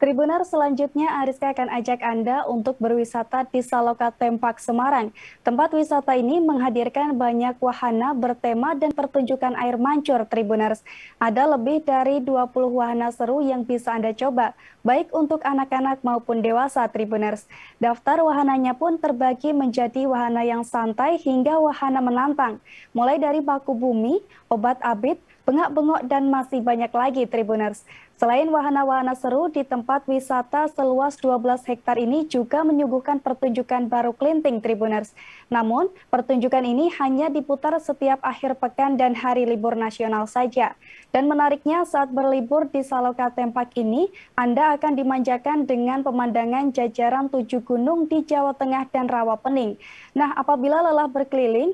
Tribunar selanjutnya Ariska akan ajak Anda untuk berwisata di Saloka Tempak Semarang. Tempat wisata ini menghadirkan banyak wahana bertema dan pertunjukan air mancur Tribuners. Ada lebih dari 20 wahana seru yang bisa Anda coba, baik untuk anak-anak maupun dewasa Tribuners. Daftar wahananya pun terbagi menjadi wahana yang santai hingga wahana menantang. Mulai dari baku bumi, obat abit, bengak-bengok dan masih banyak lagi Tribuners. Selain wahana-wahana seru, di tempat wisata seluas 12 hektar ini juga menyuguhkan pertunjukan baru Klinting Tribuners. Namun, pertunjukan ini hanya diputar setiap akhir pekan dan hari libur nasional saja. Dan menariknya, saat berlibur di Saloka Tempak ini, Anda akan dimanjakan dengan pemandangan jajaran tujuh gunung di Jawa Tengah dan rawa pening. Nah, apabila lelah berkeliling,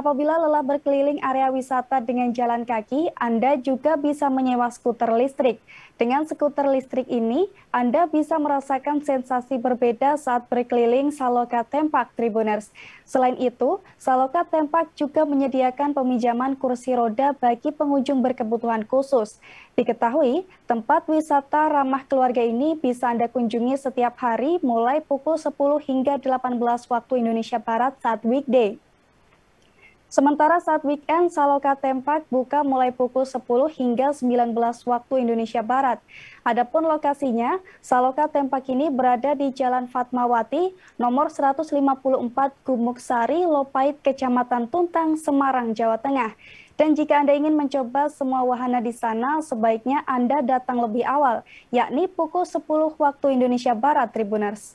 Apabila lelah berkeliling area wisata dengan jalan kaki, Anda juga bisa menyewa skuter listrik. Dengan skuter listrik ini, Anda bisa merasakan sensasi berbeda saat berkeliling Saloka Tempak Tribuners. Selain itu, Saloka Tempak juga menyediakan peminjaman kursi roda bagi pengunjung berkebutuhan khusus. Diketahui, tempat wisata ramah keluarga ini bisa Anda kunjungi setiap hari mulai pukul 10 hingga 18 waktu Indonesia Barat saat weekday. Sementara saat weekend, Saloka Tempak buka mulai pukul 10 hingga 19 waktu Indonesia Barat. Adapun lokasinya, Saloka Tempak ini berada di Jalan Fatmawati, nomor 154 Gumuk Sari, Lopait, Kecamatan Tuntang, Semarang, Jawa Tengah. Dan jika Anda ingin mencoba semua wahana di sana, sebaiknya Anda datang lebih awal, yakni pukul 10 waktu Indonesia Barat, Tribuners.